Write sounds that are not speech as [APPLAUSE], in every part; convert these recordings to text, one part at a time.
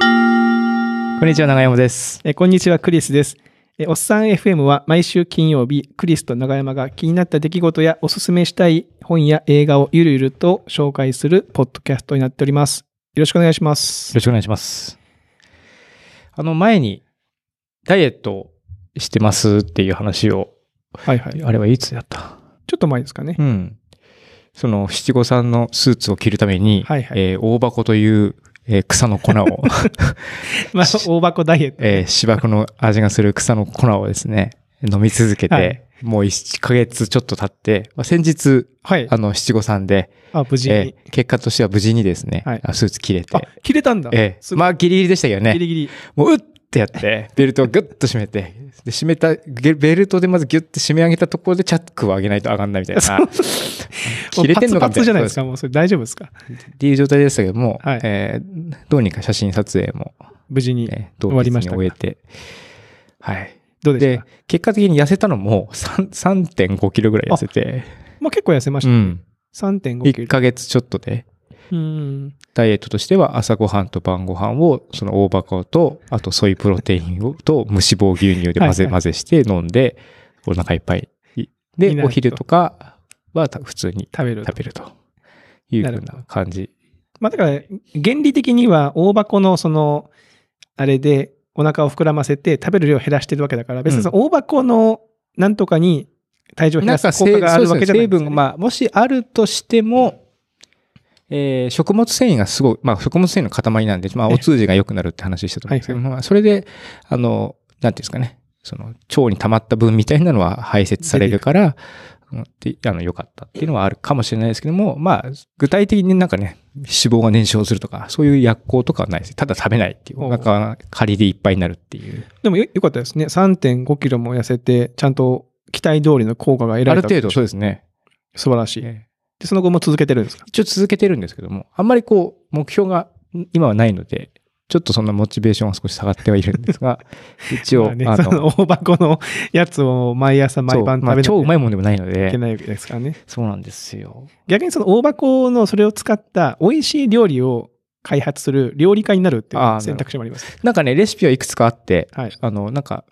こんにちは、長山です。えこんにちは、クリスです。えおっさん FM は毎週金曜日、クリスと長山が気になった出来事やおすすめしたい本や映画をゆるゆると紹介するポッドキャストになっております。よろしくお願いします。よろしくお願いします。あの、前に、ダイエットしてますっていう話を、はいはい。あれはいつやったちょっと前ですかね。うん。その七五三のスーツを着るために、はいはい、えー、大箱というえー、草の粉を [LAUGHS] まあ、大箱ダイエット。えー、芝生の味がする草の粉をですね、飲み続けて、はい、もう1ヶ月ちょっと経って、まあ、先日、はい、あの、七五三で、あ、無事に、えー、結果としては無事にですね、はい、スーツ切れて。あ、切れたんだ。えー、まあ、ギリギリでしたけどね。ギリギリ。もう、うってやって、ベルトをぐっと締めて、で、締めた、ベルトでまずギュッて締め上げたところでチャックを上げないと上がんないみたいな。[LAUGHS] 切れてんのかもしれな。じゃないですか、もうそれ大丈夫ですかっていう状態でしたけども、はい、えー、どうにか写真撮影も、無事に、え終わりました終えて、はい。どうでした結果的に痩せたのも3.5キロぐらい痩せて。まあ結構痩せましたね。うん、3.5キロ。1ヶ月ちょっとで。うん、ダイエットとしては朝ごはんと晩ごはんをその大箱と、あとソイプロテインをと無脂肪牛乳で混ぜ混ぜして飲んで、お腹いっぱい。で、お昼とかは普通に食べるというふうな感じ。まあだから、原理的には大箱のその、あれでお腹を膨らませて食べる量を減らしてるわけだから、別にその大箱のなんとかに体重を減らす効果があるわけじゃないです、ね、成分が、まあ、もしあるとしても、えー、食物繊維がすごい、まあ、食物繊維の塊なんで、まあ、お通じが良くなるって話したと思うんですけど、はい、まあ、それで、あの、なんていうんですかね、その、腸に溜まった分みたいなのは排泄されるから、で、あの、良かったっていうのはあるかもしれないですけども、まあ、具体的になんかね、脂肪が燃焼するとか、そういう薬効とかはないです。ただ食べないっていう。お腹仮でいっぱいになるっていう。でもよ、よかったですね。3.5キロも痩せて、ちゃんと期待通りの効果が得られた。ある程度、そうですね。素晴らしい。えーで、その後も続けてるんですか一応続けてるんですけども、あんまりこう、目標が今はないので、ちょっとそんなモチベーションは少し下がってはいるんですが、[LAUGHS] 一応、ね、あの、大箱のやつを毎朝毎晩食べまあ、超うまいもんでもないので。いけないですからね。そうなんですよ。逆にその大箱のそれを使った美味しい料理を開発する料理家になるっていう選択肢もあります。なんかね、レシピはいくつかあって、はい、あの、なんか、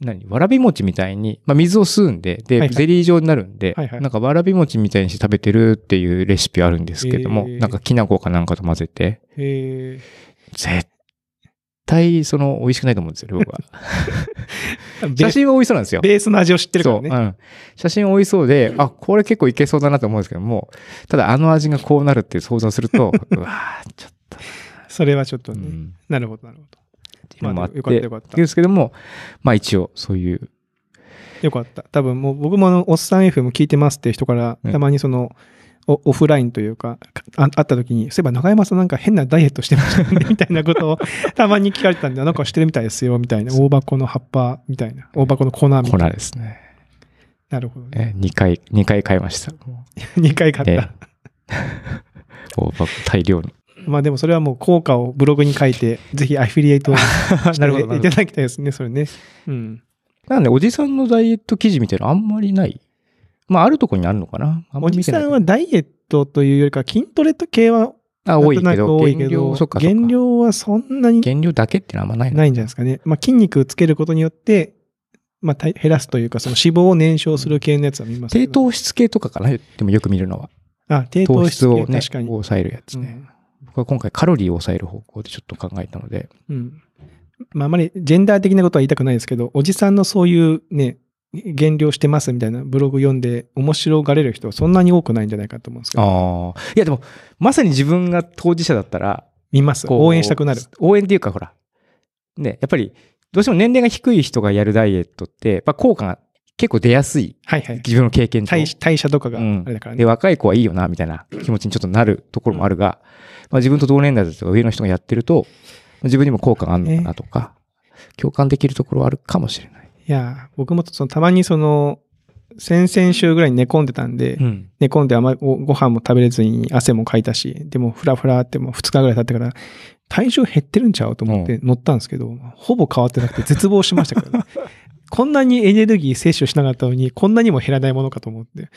何わらび餅みたいに、まあ、水を吸うんで、で、ゼリー状になるんで、はいはい、なんかわらび餅みたいにして食べてるっていうレシピあるんですけども、なんかきな粉かなんかと混ぜて、絶対、その、美味しくないと思うんですよ、僕は。[LAUGHS] 写真は美味しそうなんですよ。ベースの味を知ってるからね。うん。写真美味しそうで、[LAUGHS] あ、これ結構いけそうだなと思うんですけども、ただあの味がこうなるって想像すると、うわちょっと。それはちょっとね、うん、なるほど、なるほど。っていうのもあって、ですけども、まあ一応そういう。よかった。多分もう僕もあの、おっさん FM 聞いてますって人から、たまにその、オオフラインというか、ああったときに、そういえば中山さんなんか変なダイエットしてましたね、[LAUGHS] みたいなことをたまに聞かれてたんで、なんかしてるみたいですよ、みたいな。大箱の葉っぱみたいな。大箱の粉みたいな。粉ですね。なるほど、ね。え、2回、2回買いました。2 [LAUGHS] 回買った。大箱大量に。まあでもそれはもう効果をブログに書いて、[LAUGHS] ぜひアフィリエイトをしていただきたいですね、それね。うん。なんで、おじさんのダイエット記事みたいなあんまりないまあ、あるとこにあるのかなおじさんはダイエットというよりか、筋トレと系はあ、多いけど、多い減量はそんなに。減量だけってのはあんまないないんじゃないですかね。まあ、筋肉つけることによって、まあ、減らすというか、その脂肪を燃焼する系のやつは見ます低糖質系とかかなでもよく見るのは。あ、低糖質をね、抑えるやつね。僕は今回カロリーを抑える方向でちょっと考えたので。うん。まあ、あまりジェンダー的なことは言いたくないですけど、おじさんのそういうね、減量してますみたいなブログ読んで面白がれる人はそんなに多くないんじゃないかと思うんですけど。ああ。いやでも、まさに自分が当事者だったら、見ます。応援したくなる。応援っていうか、ほら。ね、やっぱり、どうしても年齢が低い人がやるダイエットって、やっぱ効果が結構出やすい。はいはい。自分の経験上。代謝とかがあれだからね、うん、で、若い子はいいよな、みたいな気持ちにちょっとなるところもあるが、うん、まあ自分と同年代だとか上の人がやってると、自分にも効果があるのかなとか、共感できるところはあるかもしれない。いや、僕もそのたまにその、先々週ぐらいに寝込んでたんで、うん、寝込んであまりご飯も食べれずに汗もかいたし、でもフラフラってもう2日ぐらい経ってから、体重減ってるんちゃうと思って乗ったんですけど、うん、ほぼ変わってなくて絶望しましたから、ね、こんなにエネルギー摂取しなかったのに、こんなにも減らないものかと思って。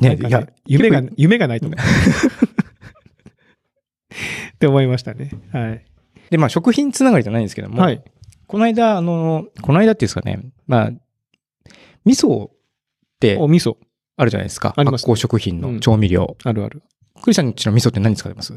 ね、ねいや、夢が、夢がないと思う。[LAUGHS] って思いましたね。はい。で、まあ、食品つながりじゃないんですけども、はい、この間、あの、この間っていうんですかね、まあ、味噌って、お味噌。あるじゃないですか。あります、発酵食品の調味料。うん、あるある。クリさんちの味噌って何使ってます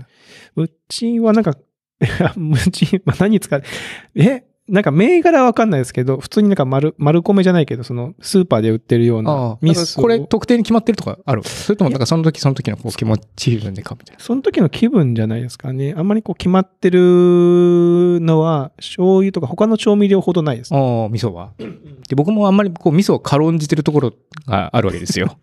うちはなんか、[LAUGHS] うち、まあ、何使って、え、なんか銘柄はわかんないですけど、普通になんか丸、丸米じゃないけど、その、スーパーで売ってるようなミスこれ特定に決まってるとかあるそれともなんかその時その時のこう気持ち分でかみたいな。その時の気分じゃないですかね。あんまりこう決まってるのは、醤油とか他の調味料ほどないです、ね。ああ、味噌は。で僕もあんまりこう味噌を軽んじてるところがあるわけですよ。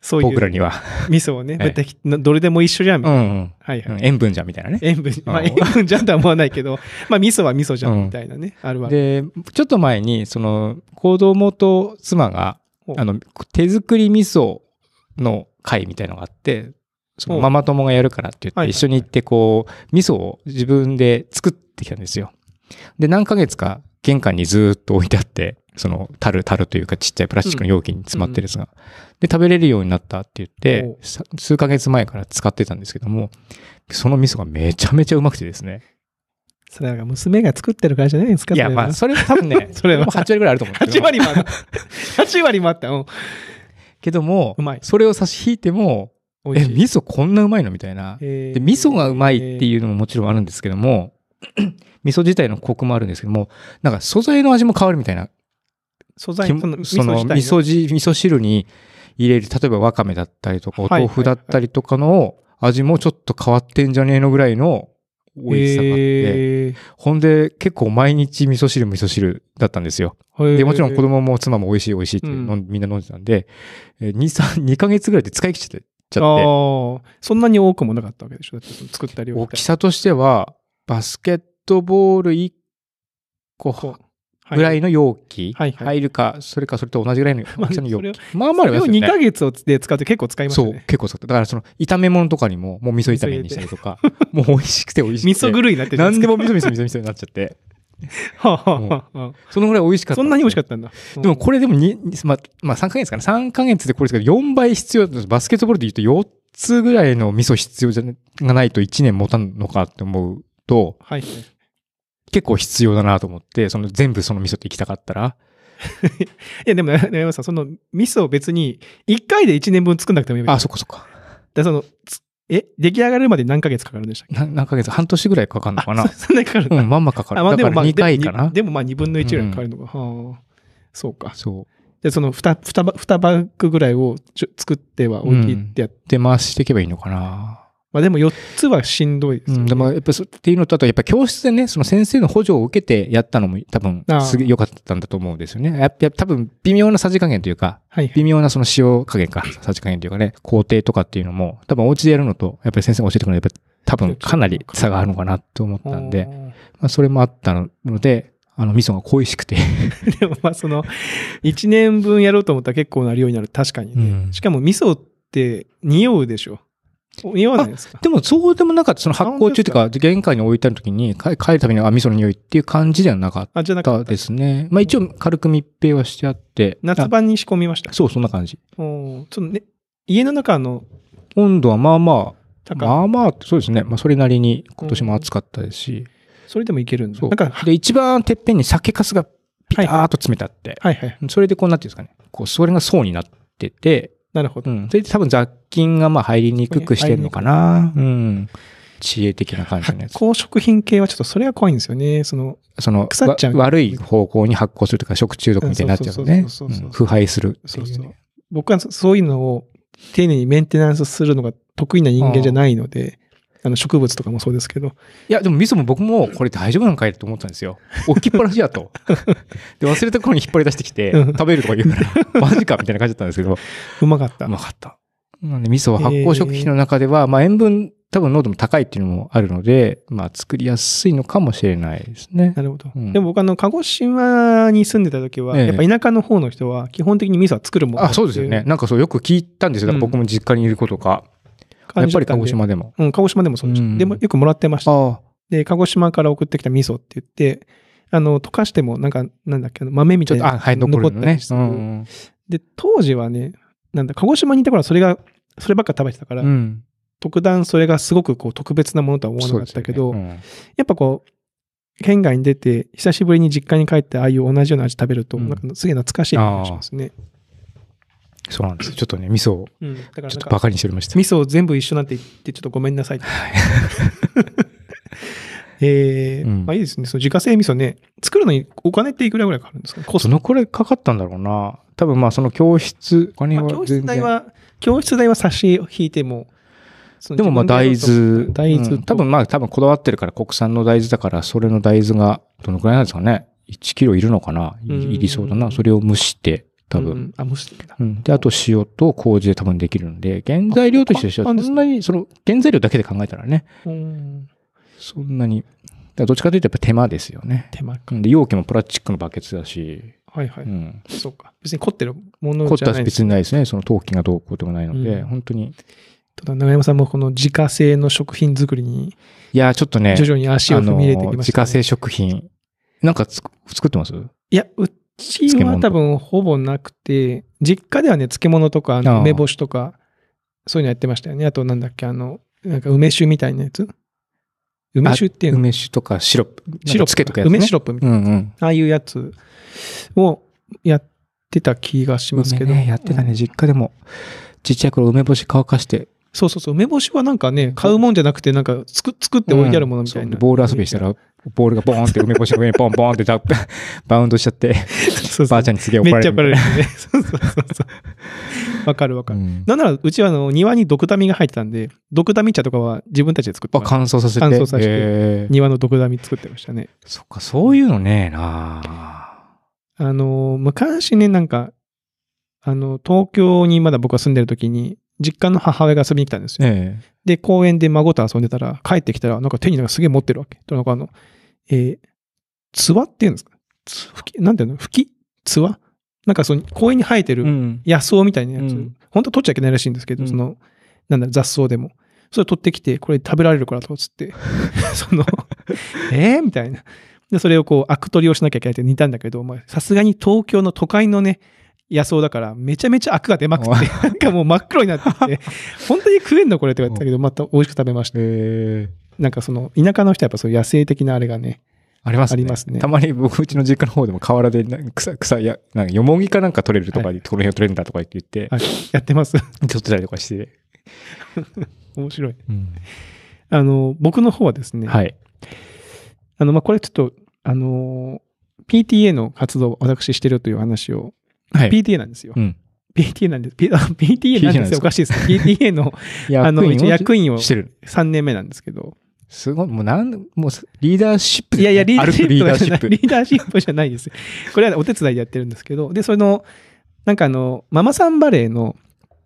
そういう。僕らには。味噌をね、[LAUGHS] ええ、どれでも一緒じゃん、みたいな。うんうん、はいはい、塩分じゃん、みたいなね。塩分、まあ、塩分じゃんとは思わないけど、[LAUGHS] まあ、味噌は味噌じゃん、みたいなね、うん、あるわけ。で、ちょっと前に、その、子供と妻が、あの、手作り味噌の会みたいのがあって、そのママ友がやるからって言って、一緒に行って、こう、味噌を自分で作ってきたんですよ。で、何ヶ月か玄関にずっと置いてあって、その、たるというかちっちゃいプラスチックの容器に詰まってるやつが。で、食べれるようになったって言って、数ヶ月前から使ってたんですけども、その味噌がめちゃめちゃうまくてですね。それは娘が作ってるからじゃないですかいや、まあ、それは多分ね、[LAUGHS] それは8割ぐらいあると思う8 [LAUGHS] 割もあった。8割もあった。うん。けども、それを差し引いても、え、味噌こんなうまいのみたいな。で、味噌がうまいっていうのももちろんあるんですけども、[CLEARS THROAT] 味噌自体のコクもあるんですけども、なんか素材の味も変わるみたいな素材そのその味噌汁、味噌汁に入れる、例えばわかめだったりとか、お豆腐だったりとかの味もちょっと変わってんじゃねえのぐらいの美味しさがあって、えー、ほんで結構毎日味噌汁味噌汁だったんですよ。えー、で、もちろん子供も妻も美味しい美味しいって、うん、みんな飲んでたんで、2、3、2ヶ月ぐらいで使い切っちゃって。ちゃって。そんなに多くもなかったわけでしょ作った量大きさとしては、バスケットボール1個ぐらいの容器、入るか、それかそれと同じぐらいの大きさの容器。まあまああかます2ヶ月で使うと結構使いますね。そう、結構使って。だからその炒め物とかにも、もう味噌炒めにしたりとか、[LAUGHS] もう美味しくて美味しくて。味噌狂いになってな何でも味噌味噌味噌味噌になっちゃって。[LAUGHS] はあはあはあ、そのぐらい美味しかった、そんなに美味しかったんだ。うん、でもこれでもに、まあ、まあ3ヶ月かな。3ヶ月でこれですけど、4倍必要バスケットボールで言うと4つぐらいの味噌必要じゃがないと1年持たんのかって思うと、はい、結構必要だなと思って、その全部その味噌って行きたかったら。[LAUGHS] いや、でも、ね、山さん、その味噌を別に、1回で1年分作んなくてもいい。あ、そっかそっか。だその、え、出来上がるまで何ヶ月かかるんでしたっけ何ヶ月半年ぐらいかかるのかな [LAUGHS] そんなかかるうん、まんまかかる。あまあ、でもまあ、2回かなでもまあ、2分の1ぐらいかかるのか。うん、はあ、そうか。そう。で、その2、2バッグぐらいを作っては置いてってやって、うん、回していけばいいのかな。まあでも4つはしんどいです、ね。うん、でもやっぱっていうのと、あとやっぱ教室でね、その先生の補助を受けてやったのも多分すげえ良かったんだと思うんですよね。やっぱ多分微妙なさじ加減というか、はい、微妙なその塩加減か、さじ加減というかね、工程とかっていうのも、多分お家でやるのと、やっぱり先生が教えてくれるのやっぱ多分かなり差があるのかなと思ったんで、まあそれもあったので、あの、味噌が恋しくて [LAUGHS] でもまあその、1年分やろうと思ったら結構な量になる。確かにね。うん、しかも味噌って匂うでしょ。匂わないですかでもそうでもなかった。その発酵中というか、玄関に置いた時に、帰るたびに、あ、味噌の匂いっていう感じではなかったですね。まあ一応軽く密閉はしてあって。夏場に仕込みましたそう、そんな感じ。おそのね、家の中の。温度はまあまあ、まあまあ、そうですね。まあそれなりに今年も暑かったですし。それでもいけるんだ。すか、で、一番てっぺんに酒粕がピターっと詰めてあって。はいはい。それでこうなってるんですかね。こう、それが層になってて、なるほど。うん、それで多分雑菌がまあ入りにくくしてるのかな。うん。知恵的な感じのやつ。発酵食品系はちょっとそれは怖いんですよね。その、その、腐っちゃう。悪い方向に発酵するとか食中毒みたいになっちゃうのね。腐敗する、ね、そうそう。僕はそういうのを丁寧にメンテナンスするのが得意な人間じゃないので、あの植物とかもそうですけど。いや、でも味噌も僕もこれ大丈夫なんかいと思ったんですよ。置 [LAUGHS] きっぱなしやと。で、忘れた頃に引っ張り出してきて、食べるとか言うから、[LAUGHS] マジかみたいな感じだったんですけど。うまかった。うまかった。なんで味噌は発酵食品の中では、えー、まあ塩分多分濃度も高いっていうのもあるので、まあ作りやすいのかもしれないですね。なるほど。うん、でも僕あの、鹿児島に住んでた時は、えやっぱ田舎の方の人は基本的に味噌は作るものあ、そうですよね。なんかそうよく聞いたんですよ。僕も実家にいることか。感じだったんで。やっぱり鹿児島でも。うん、鹿児島でもそうでした。うん、でもよくもらってました。で、鹿児島から送ってきた味噌って言って、あの、溶かしても、なんか、なんだっけ、豆みたいな。あ、はい、残ったて、ねうん、で、当時はね、なんだ、鹿児島にいた頃はそれが、そればっか食べてたから、うん、特段それがすごくこう特別なものとは思わなかったけど、ねうん、やっぱこう、県外に出て、久しぶりに実家に帰って、ああいう同じような味食べると、なんかすげえ懐かしい感じしますね。うんそうなんです。ちょっとね、味噌を、うん、だからちょっとバカにしておりました。味噌全部一緒なんて言って、ちょっとごめんなさい。はい。えー、うん、まあいいですね。その自家製味噌ね、作るのにお金っていくらぐらいかかるんですかコスト。そのくらいかかったんだろうな。多分まあその教室、お金は教室代は、教室代は差し引いても、でもまあ大豆、大豆、うん、多分まあ多分こだわってるから国産の大豆だから、それの大豆がどのくらいなんですかね。1キロいるのかな、いりそうだな。それを蒸して、多分。うん、あ、蒸し、うん。で、あと塩と麹で多分できるので、原材料としては、そんなに、その、原材料だけで考えたらね、うん、そんなに、だどっちかというとやっぱ手間ですよね。手間か。で、容器もプラスチックのバケツだし。はいはい。うん。そうか。別に凝ってるものじゃないです、ね、凝った別にないですね。その陶器がどうこうでもないので、うん、本当に。ただ、長山さんもこの自家製の食品作りに。いや、ちょっとね。徐々に足を踏み入れてきました、ね、自家製食品。なんか作ってますいや、売ってちは多分ほぼなくて、実家ではね、漬物とか、梅干しとか、そういうのやってましたよね。あと、なんだっけ、あの、なんか梅酒みたいなやつ梅酒っていうの梅酒とかシロップ。シロップ。とかやつ、ね、梅シロップみたいな、うんうん。ああいうやつをやってた気がしますけど。ね、やってたね、実家でも。ちっちゃい頃梅干し乾かして。そうそうそう。梅干しはなんかね、買うもんじゃなくて、なんか作作って置いてあるものみたいな。うん、ボール遊びしたらボールがボーンって梅干しの上にボンボンってダバウンドしちゃって、そうばあちゃんにすげえ怒られる。めっちゃ怒られるね。そうそうそうそう。わかるわかる。うん、なんなら、うちはあの庭に毒ダミが入ってたんで、毒ダミ茶とかは自分たちで作って乾燥させて。乾燥させて、庭の毒ダミ作ってましたね。そっか、そういうのねえなあの、昔ね、なんか、あの、東京にまだ僕は住んでる時に、実家の母親が遊びに来たんですよ。ええ、で、公園で孫と遊んでたら、帰ってきたら、なんか手になんかすげえ持ってるわけ。なんかあの、えー、つわっていうんですかふき、なんていうのふきつわなんかその、公園に生えてる野草みたいなやつ。うん、本当取っちゃいけないらしいんですけど、うん、その、なんだろ、雑草でも。それ取ってきて、これ食べられるからと、つって。[LAUGHS] その、えー、みたいな。で、それをこう、悪取りをしなきゃいけないって似たんだけど、さすがに東京の都会のね、野草だから、めちゃめちゃアクが出まくって、なんかもう真っ黒になってて、[LAUGHS] 本当に食えんのこれって言われたけど、また美味しく食べました。なんかその、田舎の人はやっぱそう野生的なあれがね、ありますね。ありますね。たまに僕、うちの実家の方でも河原で草、草、や、なんか、よもぎかなんか取れるとか、はこの辺を取れるんだとか言って、はい、やってます。取ってたりとかして。[LAUGHS] 面白い、うん。あの、僕の方はですね、はい。あの、まあ、これちょっと、あの、PTA の活動を私してるという話をはい、PTA なんですよ。うん PTA なんです。PTA なんですよ。おかしいです。PTA の、[LAUGHS] あの、役員をしてる。3年目なんですけど。すごい、もうなん、もう、リーダーシップいやいや、リーダーシップリーダーシップ。リーダーシップじゃないです。これはお手伝いでやってるんですけど、で、その、なんかあの、ママさんバレーの、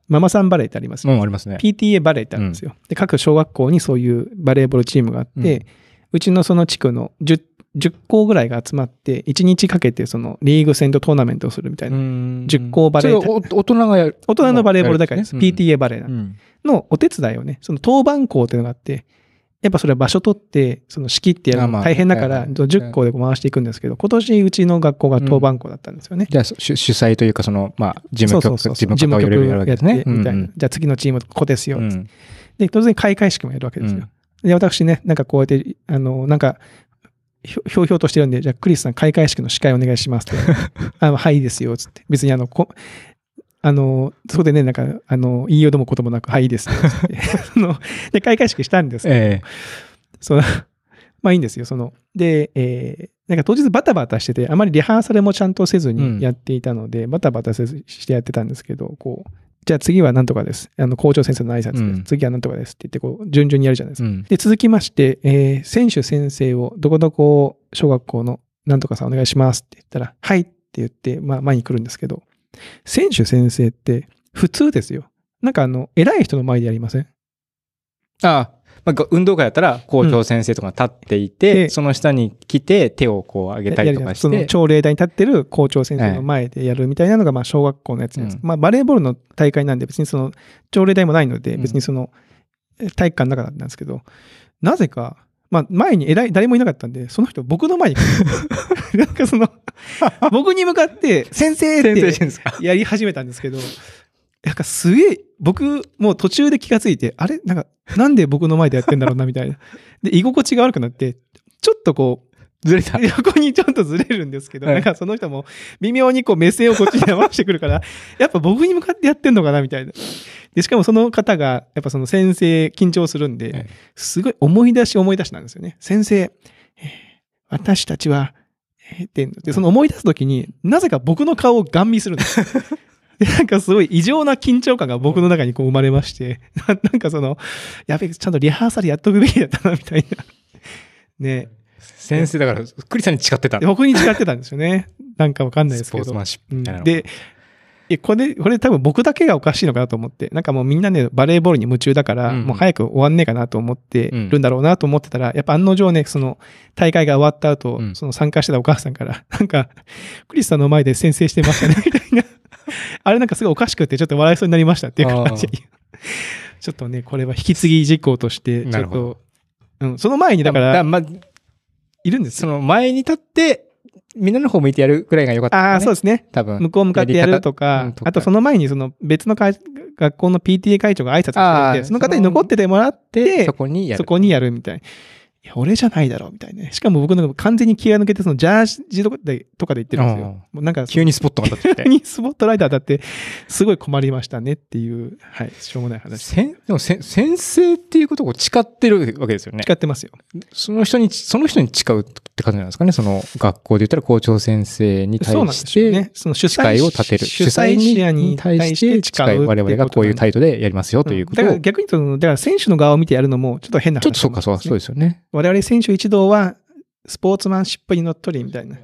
ママさんバレーってありますよ、ね。うん、ありますね。PTA バレーってあるんですよ。うん、で、各小学校にそういうバレーボールチームがあって、うん、うちのその地区の10 10校ぐらいが集まって、1日かけてそのリーグ戦とトーナメントをするみたいな。10校バレー。大人がやる。大人のバレーボール大会です。PTA バレーのお手伝いをね、その当番校っていうのがあって、やっぱそれは場所取って、その仕切ってやるの大変だから、10校で回していくんですけど、今年うちの学校が当番校だったんですよね。じゃあ主催というか、その、まあ、事務局、事務局をやるわけですね。みたいな。じゃあ次のチーム、ここですよ。で、当然開会式もやるわけですよ。で、私ね、なんかこうやって、あの、なんか、ひょうひょうとしてるんで、じゃあクリスさん開会式の司会お願いしますって。[LAUGHS] あのはい、ですよ、つって。別にあの、こあの、そこでね、なんか、あの、言いようでもこともなく、はい、ですよ、って。[LAUGHS] で、開会式したんですけど、えー、その、まあいいんですよ、その。で、えー、なんか当日バタバタしてて、あまりリハーサルもちゃんとせずにやっていたので、うん、バタバタせずしてやってたんですけど、こう、じゃあ次はなんとかです。あの、校長先生の挨拶です。うん、次はなんとかですって言って、こう、順々にやるじゃないですか。うん、で、続きまして、えー、選手先生を、どこどこ小学校のなんとかさんお願いしますって言ったら、はいって言って、まあ、前に来るんですけど、選手先生って、普通ですよ。なんかあの、偉い人の前でやりませんああ、まあ、運動会だったら校長先生とか立っていて、うん、その下に来て手をこう上げたりとかして。朝礼台に立ってる校長先生の前でやるみたいなのが、まあ、小学校のやつです、うん、まあ、バレーボールの大会なんで別にその朝礼台もないので、別にその体育館の中なんですけど、うん、なぜか、まあ、前に偉い、誰もいなかったんで、その人、僕の前に、[LAUGHS] なんかその、僕に向かって、先生ってやり始めたんですけど、なんかすげえ、僕、もう途中で気がついて、あれなんか、なんで僕の前でやってんだろうな、みたいな。で、居心地が悪くなって、ちょっとこう、ずれた。横にちょっとずれるんですけど、はい、なんかその人も微妙にこう目線をこっちに合わせてくるから、やっぱ僕に向かってやってんのかなみたいな。で、しかもその方が、やっぱその先生緊張するんで、はい、すごい思い出し思い出しなんですよね。先生、私たちは、って、で、その思い出すときになぜか僕の顔をガン見するんです。なんかすごい異常な緊張感が僕の中にこう生まれまして、[LAUGHS] なんかその、やべえ、ちゃんとリハーサルやっとくべきだったな、みたいな。[LAUGHS] ね。先生だから、栗さんに誓ってた。僕に誓ってたんですよね。[LAUGHS] なんかわかんないですけど。スポーツマンシップみたいな、うん。で、いや、これ、これ多分僕だけがおかしいのかなと思って、なんかもうみんなね、バレーボールに夢中だから、うん、もう早く終わんねえかなと思ってるんだろうなと思ってたら、うん、やっぱ案の定ね、その大会が終わった後、うん、その参加してたお母さんから、なんか、クリスさんの前で先生してましたね、みた [LAUGHS] あれなんかすごいおかしくて、ちょっと笑いそうになりましたっていう感じ。[LAUGHS] ちょっとね、これは引き継ぎ事項として、ちょっと、うん、その前にだから、ま、いるんですその前に立って、みんなの方向いてやるくらいが良かった、ね、ああ、そうですね。多分。向こう向かってやるとか、うん、とかあとその前にその別の会学校の PTA 会長が挨拶してて、その方に残っててもらって、そこにやる。そこにやるみたいな。いや、俺じゃないだろうみたいな、しかも僕なんか完全に気合抜けて、そのジャージとかで、とかで言ってるんですよ。もうなんか、急にスポットが当たってて。[LAUGHS] 急にスポットライダー当たって、すごい困りましたねっていう、はい、しょうもない話。せん、でもせ、先生っていうことを誓ってるわけですよね。誓ってますよ。その人に、その人に誓うって感じなんですかね。その学校で言ったら校長先生に対して、ね、その主催を立てる。主催者に対して我々がこういう態度でやりますよということを。うん、だから逆に言うと、だから選手の側を見てやるのもちょっと変な話、ね、ちょっとそうか、そうそうですよね。我々選手一同はスポーツマンシップにのっとりみたいな。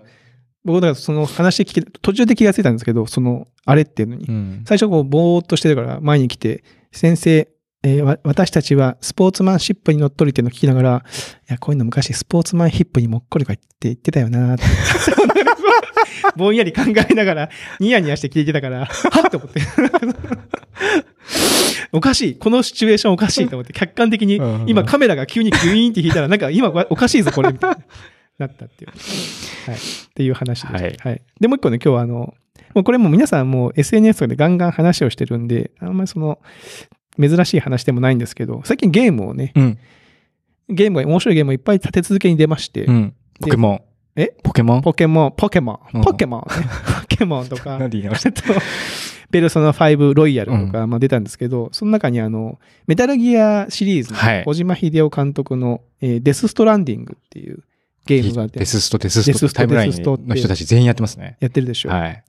僕、だからその話聞け、途中で気がついたんですけど、その、あれっていうのに。うん、最初こう、ぼーっとしてるから前に来て、先生、えー、私たちはスポーツマンシップにのっとりっていうのを聞きながら、いや、こういうの昔スポーツマンヒップにもっこりかって言ってたよなってぼんやり考えながら、ニヤニヤして聞いてたから、はっと思って。おかしい。このシチュエーションおかしいと思って、客観的に、今カメラが急にギュイーンって引いたら、なんか今おかしいぞ、これ、みたいな。なったっていう。はい。っていう話でした。はい、はい。で、もう一個ね、今日はあの、もうこれも皆さんもう SNS とかでガンガン話をしてるんで、あんまりその、珍しい話でもないんですけど、最近ゲームをね、うん、ゲームが、面白いゲームをいっぱい立て続けに出まして、うん、ポケモン。えポケモンポケモン、ポケモン、ポケモン、[LAUGHS] ポケモンとか、何言いまペルソナ5ロイヤルとか、まあ、出たんですけど、その中にあの、メタルギアシリーズの小島秀夫監督の、はい、えー、デスストランディングっていうゲームがあって。デススト、デススト、ストタイムラインの人たち全員やってますね。やってるでしょ。はい。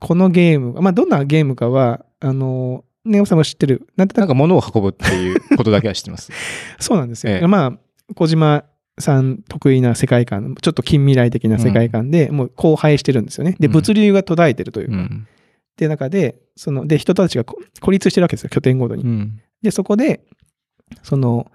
このゲーム、まあ、どんなゲームかは、あの、ネオさんは知ってる。なんなんか物を運ぶっていうことだけは知ってます。[LAUGHS] そうなんですよ。ええ、まあ、小島さん得意な世界観、ちょっと近未来的な世界観で、もう荒廃してるんですよね。で、物流が途絶えてるというか。うん、っていう中で、その、で、人たちが孤立してるわけですよ、拠点ごとに。うん、で、そこで、その、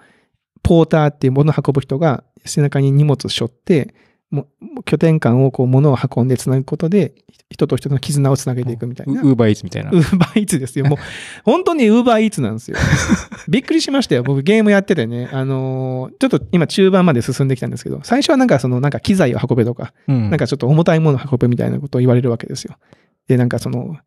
ポーターっていう物を運ぶ人が背中に荷物を背負って、も拠点間をこう物を運んでつなぐことで、人と人の絆をつなげていくみたいな。ウーバーイーツみたいな。ウーバーイーツですよ。もう、本当にウーバーイーツなんですよ。[LAUGHS] びっくりしましたよ。僕ゲームやっててね、あのー、ちょっと今中盤まで進んできたんですけど、最初はなんかその、なんか機材を運べとか、うん、なんかちょっと重たいものを運べみたいなことを言われるわけですよ。で、なんかその、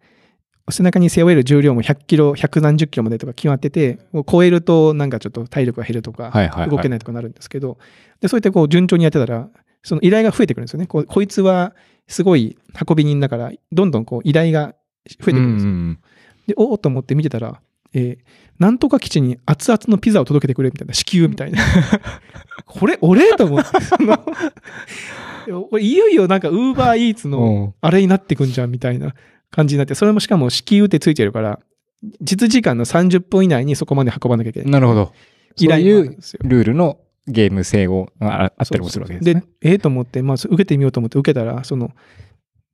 背中に背負える重量も100キロ、100何十キロまでとか決まってて、超えるとなんかちょっと体力が減るとか、動けないとかなるんですけど、でそうやってこう順調にやってたら、その依頼が増えてくるんですよね。ここいつはすごい運び人だから、どんどんこう依頼が増えてくるんですよ。うんうん、で、おおと思って見てたら、えー、なんとか基地に熱々のピザを届けてくれみたいな、至急みたいな。[LAUGHS] これ、俺と思って、そのこれいよいよなんか、ウーバーイーツのあれになってくんじゃんみたいな感じになって、それもしかも至急ってついてるから、実時間の30分以内にそこまで運ばなきゃいけない。なるほど。依頼いうルールのゲーム性をああったりもするわけですね。そうそうで、ええー、と思って、まあ、受けてみようと思って受けたら、その、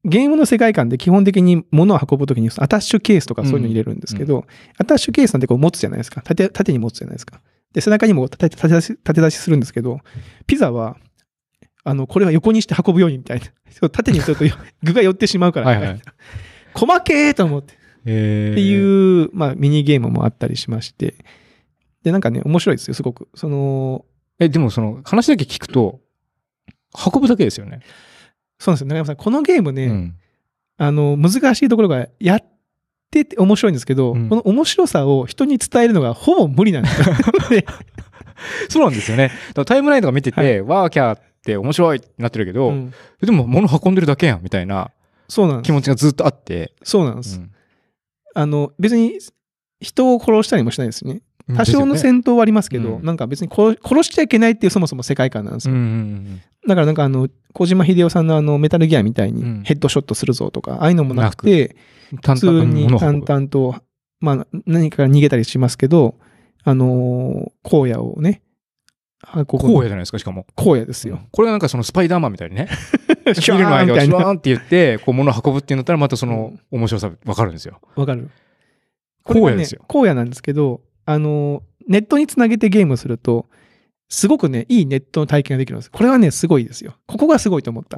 ゲームの世界観で基本的に物を運ぶときにアタッシュケースとかそういうの入れるんですけど、うん、アタッシュケースなんてこう持つじゃないですか縦。縦に持つじゃないですか。で、背中にも縦出し縦出しするんですけど、ピザは、あの、これは横にして運ぶようにみたいな。[LAUGHS] 縦にすると [LAUGHS] 具が寄ってしまうからみたいな。はいはい、細けえと思って。えっていう、まあ、ミニゲームもあったりしまして。で、なんかね、面白いですよ、すごく。その、え、でもその話だけ聞くと、運ぶだけですよね。そうなんですよ。中山さん、このゲームね、うん、あの、難しいところがやってて面白いんですけど、うん、この面白さを人に伝えるのがほぼ無理なんですよ。[LAUGHS] そうなんですよね。タイムラインとか見てて、はい、ワーキャーって面白いってなってるけど、うん、でも物運んでるだけやんみたいな気持ちがずっとあって。そうなんです。あの、別に人を殺したりもしないですね。多少の戦闘はありますけど、ねうん、なんか別に殺しちゃいけないっていうそもそも世界観なんですよ。だからなんかあの、小島秀夫さんのあの、メタルギアみたいにヘッドショットするぞとか、ああいうのもなくて、普通に淡々と、まあ何かから逃げたりしますけど、あの荒野をね、荒野じゃないですか、しかも。荒野ですよ。これがなんかそのスパイダーマンみたいにね、[LAUGHS] シューンの間をシュワンって言って、こう物を運ぶっていうのったらまたその面白さわかるんですよ。かる。荒野ですよ。荒野なんですけど、あの、ネットにつなげてゲームすると、すごくね、いいネットの体験ができるんです。これはね、すごいですよ。ここがすごいと思った。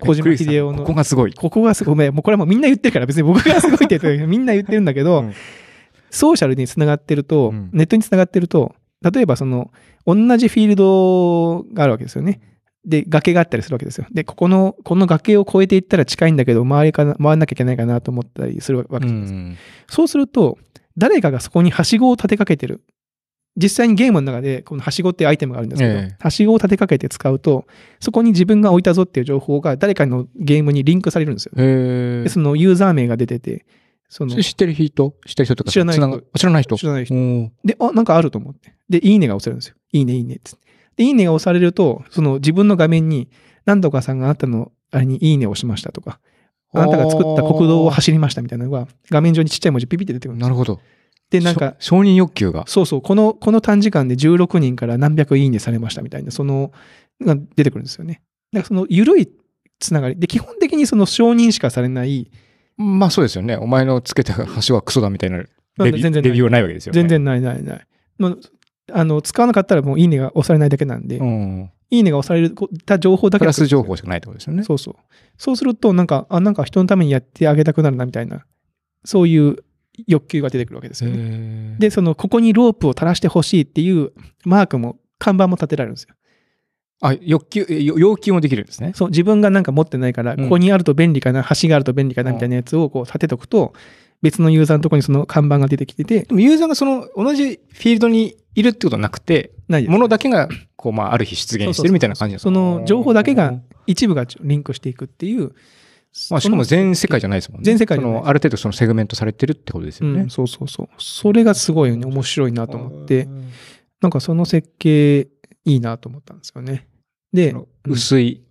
小島秀夫の。ここがすごい。ここがすごい。ごめん、もうこれはもうみんな言ってるから、別に僕がすごいって言ってみんな言ってるんだけど、うん、ソーシャルにつながってると、ネットにつながってると、例えばその、同じフィールドがあるわけですよね。で、崖があったりするわけですよ。で、ここの、この崖を越えていったら近いんだけど、回りから、回らなきゃいけないかなと思ったりするわけです。うん、そうすると、誰かがそこにはしごを立てかけてる。実際にゲームの中で、このはしごってアイテムがあるんですけど、はしごを立てかけて使うと、そこに自分が置いたぞっていう情報が誰かのゲームにリンクされるんですよ。えー、そのユーザー名が出てて、その。知ってる人知ってる人とか知らない人。知らない人。知らない人。で、あ、なんかあると思って。で、いいねが押せるんですよ。いいね、いいねって。で、いいねが押されると、その自分の画面に、何度かさんがあなたのあれにいいねを押しましたとか、あなたが作った国道を走りましたみたいなのが、画面上にちっちゃい文字ピピって出てくるんですなるほど。で、なんか、承認欲求が。そうそう、この、この短時間で16人から何百いいねされましたみたいな、その、が出てくるんですよね。だからその、緩いつながり。で、基本的にその承認しかされない。まあそうですよね。お前のつけた橋はクソだみたいなレビ全然レビューはないわけですよね。全然ないないない。まあ、あの使わなかったらもういいねが押されないだけなんで、うん、いいねが押された情報だけプラス情報しかないってことですよね。そうそう。そうすると、なんか、あ、なんか人のためにやってあげたくなるなみたいな、そういう欲求が出てくるわけですよね。で、その、ここにロープを垂らしてほしいっていうマークも、看板も立てられるんですよ。あ、欲求、要求もできるんですね。そう、自分がなんか持ってないから、ここにあると便利かな、橋があると便利かなみたいなやつをこう立てとくと、うん別のユーザーのところにその看板が出てきてて、でもユーザーがその同じフィールドにいるってことはなくて、ないものだけが、こう、まあ、ある日出現してるみたいな感じその情報だけが、一部がリンクしていくっていう、まあ、しかも全世界じゃないですもんね。全世界のある程度そのセグメントされてるってことですよね。うん、そうそうそう。それがすごい、ね、面白いなと思って、なんかその設計いいなと思ったんですよね。で、薄い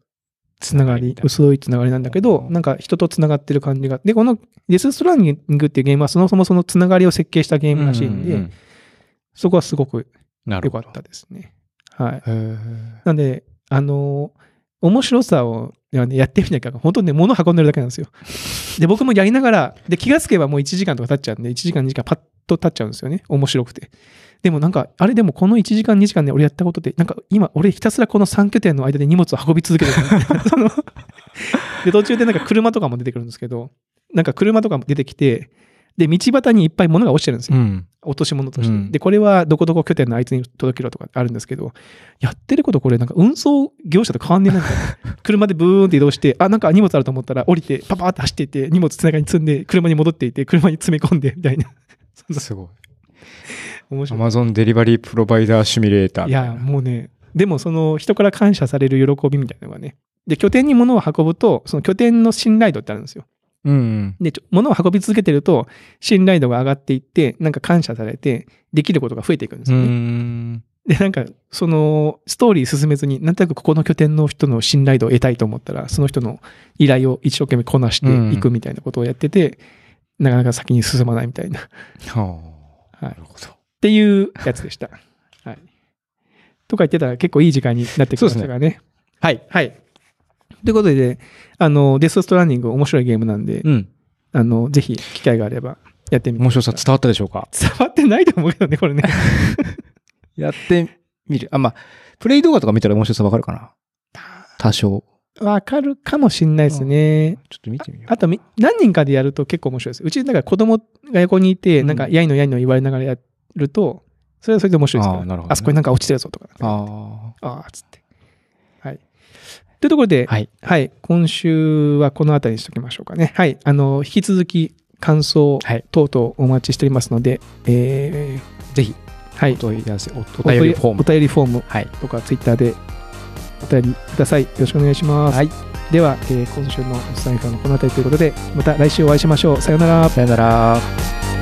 つながり、薄いつながりなんだけど、なんか人とつながってる感じが。で、このデス・ストランディングっていうゲームはそもそもそのつながりを設計したゲームらしいんで、うんうんうん、そこはすごく良かったですね。はい。なんで、あのー、面白さをやってみなきゃ、本当にね、物運んでるだけなんですよ。[LAUGHS] で、僕もやりながら、で、気がつけばもう1時間とか経っちゃうんで、1時間、2時間パッと経っちゃうんですよね。面白くて。でもなんか、あれでもこの1時間2時間で、俺やったことって、なんか今俺ひたすらこの3拠点の間で荷物を運び続けてる。[LAUGHS] で、途中でなんか車とかも出てくるんですけど、なんか車とかも出てきて、で、道端にいっぱい物が落ちてるんですよ。うん、落とし物として、うん、で、これはどこどこ拠点のあいつに届けろとかあるんですけど、やってることこれなんか運送業者と変わんねえないな。[LAUGHS] 車でブーンって移動して、あ、なんか荷物あると思ったら降りて、パパーって走っていって、荷物背中に積んで、車に戻っていて、車に詰め込んで、みたいな。すごい。面白い。ンデリバリープロバイダーシミュレーターい。や、もうね、でもその人から感謝される喜びみたいなのがね。で、拠点に物を運ぶと、その拠点の信頼度ってあるんですよ。うん、うん。で、物を運び続けてると、信頼度が上がっていって、なんか感謝されて、できることが増えていくんですよね。で、なんか、その、ストーリー進めずに、なんとなくここの拠点の人の信頼度を得たいと思ったら、その人の依頼を一生懸命こなしていくみたいなことをやってて、うん、なかなか先に進まないみたいな。はあはい、なるほど。っていうやつでした。[LAUGHS] はい。とか言ってたら結構いい時間になってきましたからね。ねはい。はい。ということで、あの、デスストランニング面白いゲームなんで、うん、あの、ぜひ機会があればやってみて面白さ伝わったでしょうか伝わってないと思うけどね、これね。[LAUGHS] やってみる。あ、まあ、プレイ動画とか見たら面白さわかるかな多少。わかるかもしんないですね。ちょっと見てみよう。あと、何人かでやると結構面白いです。うち、なんか子供が横にいて、なんか、やいのやいの言われながらやると、それはそれで面白いですから。あ、ね、あそこになんか落ちてるぞとか。ああ、ああ、つって。はい。というところで、はい、はい。今週はこの辺りにしときましょうかね。はい。あの、引き続き、感想等々お待ちしておりますので、はい、えー、ぜひ、はい、お問い合わせ、お便りフォーム。お便りフォームとか、ツイッターでお便りくださいよろしくお願いします、はい、では、えー、今週のおっさん以下のこの辺りということでまた来週お会いしましょうさよならさよなら